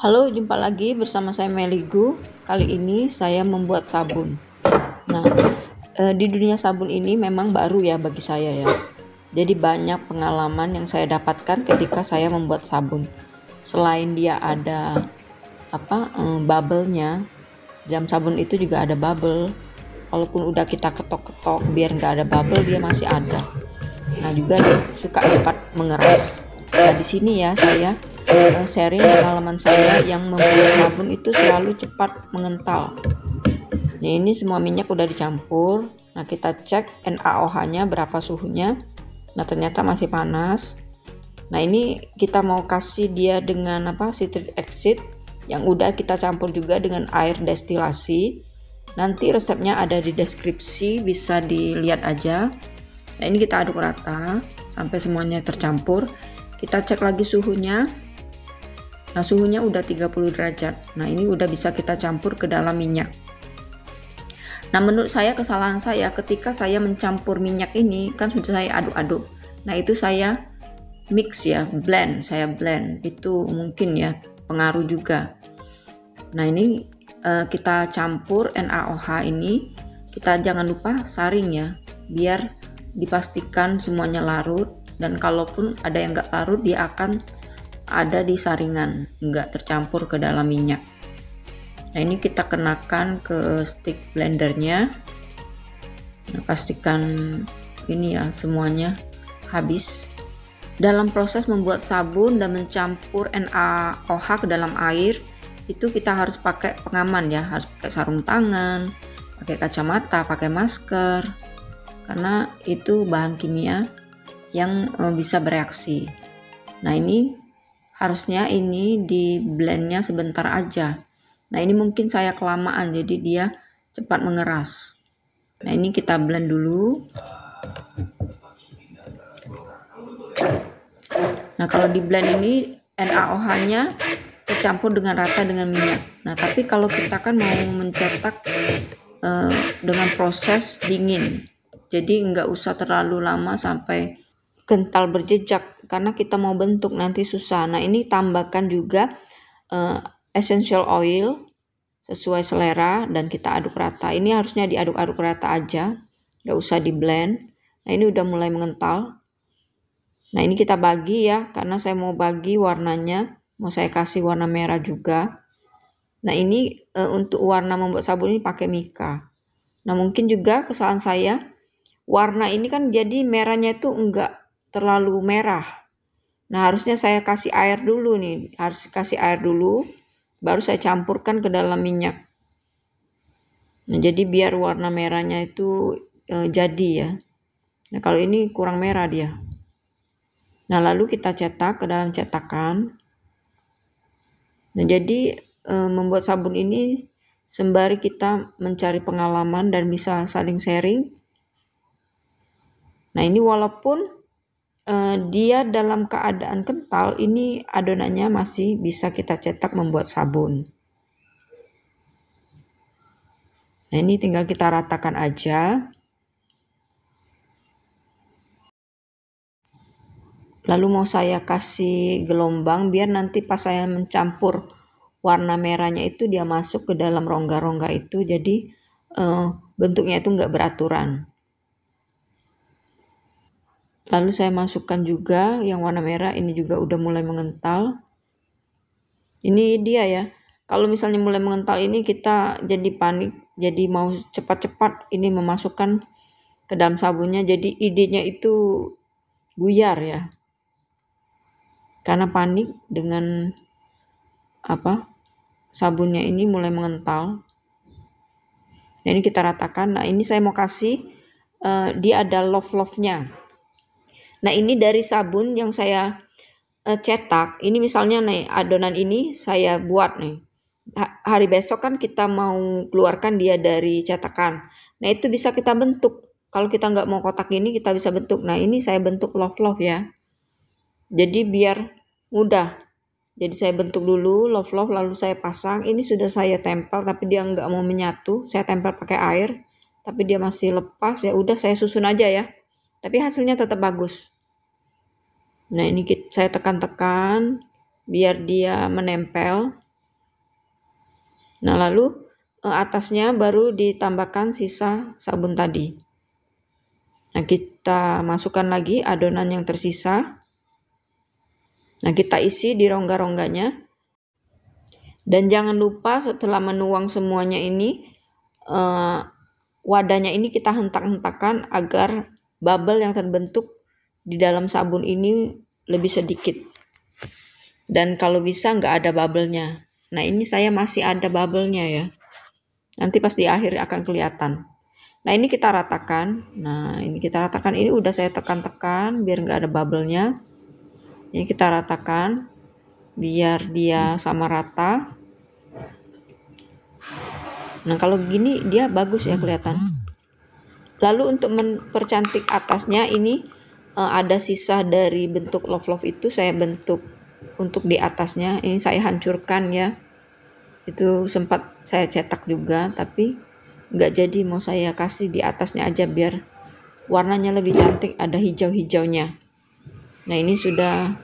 Halo, jumpa lagi bersama saya Meligu. Kali ini saya membuat sabun. Nah, eh, di dunia sabun ini memang baru ya bagi saya ya. Jadi banyak pengalaman yang saya dapatkan ketika saya membuat sabun. Selain dia ada apa eh, bubble-nya, jam sabun itu juga ada bubble. Walaupun udah kita ketok-ketok biar nggak ada bubble dia masih ada. Nah juga dia suka cepat mengeras. Nah di sini ya saya uh, sharing pengalaman saya yang membuat sabun itu selalu cepat mengental. Nah, ini semua minyak udah dicampur. Nah, kita cek NaOH-nya berapa suhunya. Nah, ternyata masih panas. Nah, ini kita mau kasih dia dengan apa? citric acid yang udah kita campur juga dengan air destilasi. Nanti resepnya ada di deskripsi, bisa dilihat aja. Nah, ini kita aduk rata sampai semuanya tercampur. Kita cek lagi suhunya. Nah, suhunya udah 30 derajat. Nah, ini udah bisa kita campur ke dalam minyak. Nah, menurut saya kesalahan saya ketika saya mencampur minyak ini kan sudah saya aduk-aduk. Nah, itu saya mix ya, blend, saya blend. Itu mungkin ya pengaruh juga. Nah, ini uh, kita campur NaOH ini kita jangan lupa saring ya, biar dipastikan semuanya larut dan kalaupun ada yang nggak larut dia akan ada di saringan, nggak tercampur ke dalam minyak. Nah ini kita kenakan ke stick blendernya. Nah, pastikan ini ya semuanya habis. Dalam proses membuat sabun dan mencampur NaOH ke dalam air, itu kita harus pakai pengaman ya, harus pakai sarung tangan, pakai kacamata, pakai masker, karena itu bahan kimia yang eh, bisa bereaksi. Nah ini harusnya ini di blendnya sebentar aja nah ini mungkin saya kelamaan jadi dia cepat mengeras nah ini kita blend dulu nah kalau di blend ini NaOH nya tercampur dengan rata dengan minyak nah tapi kalau kita kan mau mencetak eh, dengan proses dingin jadi nggak usah terlalu lama sampai kental berjejak karena kita mau bentuk nanti susah. Nah, ini tambahkan juga uh, essential oil sesuai selera dan kita aduk rata. Ini harusnya diaduk-aduk rata aja, nggak usah di blend. Nah, ini udah mulai mengental. Nah, ini kita bagi ya karena saya mau bagi warnanya, mau saya kasih warna merah juga. Nah, ini e, untuk warna membuat sabun ini pakai mika. Nah, mungkin juga kesalahan saya warna ini kan jadi merahnya itu enggak terlalu merah. Nah, harusnya saya kasih air dulu nih. Harus kasih air dulu, baru saya campurkan ke dalam minyak. Nah, jadi biar warna merahnya itu e, jadi ya. Nah, kalau ini kurang merah dia. Nah, lalu kita cetak ke dalam cetakan. Nah, jadi e, membuat sabun ini sembari kita mencari pengalaman dan bisa saling sharing. Nah, ini walaupun dia dalam keadaan kental ini adonannya masih bisa kita cetak membuat sabun. Nah, ini tinggal kita ratakan aja. Lalu mau saya kasih gelombang biar nanti pas saya mencampur warna merahnya itu dia masuk ke dalam rongga-rongga itu jadi uh, bentuknya itu nggak beraturan. Lalu saya masukkan juga yang warna merah, ini juga udah mulai mengental. Ini dia ya. Kalau misalnya mulai mengental ini kita jadi panik, jadi mau cepat-cepat ini memasukkan ke dalam sabunnya. Jadi idenya itu buyar ya. Karena panik dengan apa? Sabunnya ini mulai mengental. Nah, ini kita ratakan. Nah, ini saya mau kasih uh, dia ada love-love-nya. Nah ini dari sabun yang saya uh, cetak. Ini misalnya nih adonan ini saya buat nih. hari besok kan kita mau keluarkan dia dari cetakan. Nah itu bisa kita bentuk. Kalau kita nggak mau kotak ini kita bisa bentuk. Nah ini saya bentuk love love ya. Jadi biar mudah. Jadi saya bentuk dulu love love lalu saya pasang. Ini sudah saya tempel tapi dia nggak mau menyatu. Saya tempel pakai air tapi dia masih lepas ya udah saya susun aja ya. Tapi hasilnya tetap bagus. Nah ini kita, saya tekan-tekan biar dia menempel. Nah lalu eh, atasnya baru ditambahkan sisa sabun tadi. Nah kita masukkan lagi adonan yang tersisa. Nah kita isi di rongga-rongganya. Dan jangan lupa setelah menuang semuanya ini, eh, wadahnya ini kita hentak-hentakan agar bubble yang terbentuk di dalam sabun ini lebih sedikit. Dan kalau bisa nggak ada bubble-nya. Nah ini saya masih ada bubble-nya ya. Nanti pas di akhir akan kelihatan. Nah ini kita ratakan. Nah ini kita ratakan. Ini udah saya tekan-tekan biar nggak ada bubble-nya. Ini kita ratakan biar dia sama rata. Nah kalau gini dia bagus ya kelihatan. Lalu untuk mempercantik atasnya ini uh, ada sisa dari bentuk love love itu saya bentuk untuk di atasnya ini saya hancurkan ya itu sempat saya cetak juga tapi nggak jadi mau saya kasih di atasnya aja biar warnanya lebih cantik ada hijau-hijaunya nah ini sudah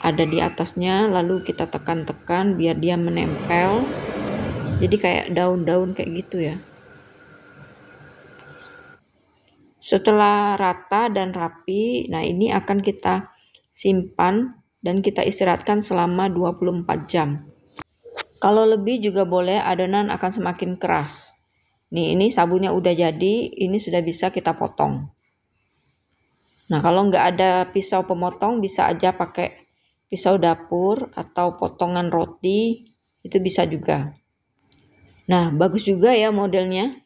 ada di atasnya lalu kita tekan-tekan biar dia menempel jadi kayak daun-daun kayak gitu ya Setelah rata dan rapi, nah ini akan kita simpan dan kita istirahatkan selama 24 jam. Kalau lebih juga boleh adonan akan semakin keras. Nih ini sabunnya udah jadi, ini sudah bisa kita potong. Nah kalau nggak ada pisau pemotong bisa aja pakai pisau dapur atau potongan roti itu bisa juga. Nah bagus juga ya modelnya.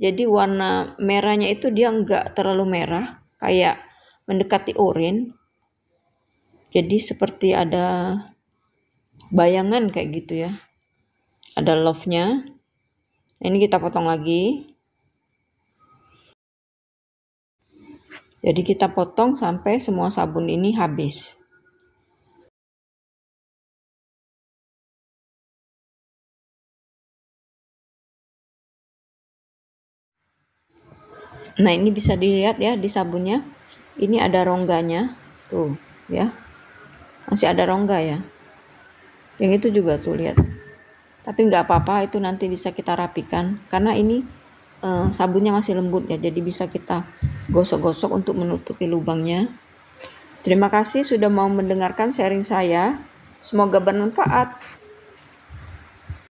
Jadi warna merahnya itu dia enggak terlalu merah, kayak mendekati urin. Jadi seperti ada bayangan kayak gitu ya. Ada love-nya. ini kita potong lagi. Jadi kita potong sampai semua sabun ini habis. nah ini bisa dilihat ya di sabunnya ini ada rongganya tuh ya masih ada rongga ya yang itu juga tuh lihat tapi nggak apa-apa itu nanti bisa kita rapikan karena ini eh, sabunnya masih lembut ya jadi bisa kita gosok-gosok untuk menutupi lubangnya terima kasih sudah mau mendengarkan sharing saya semoga bermanfaat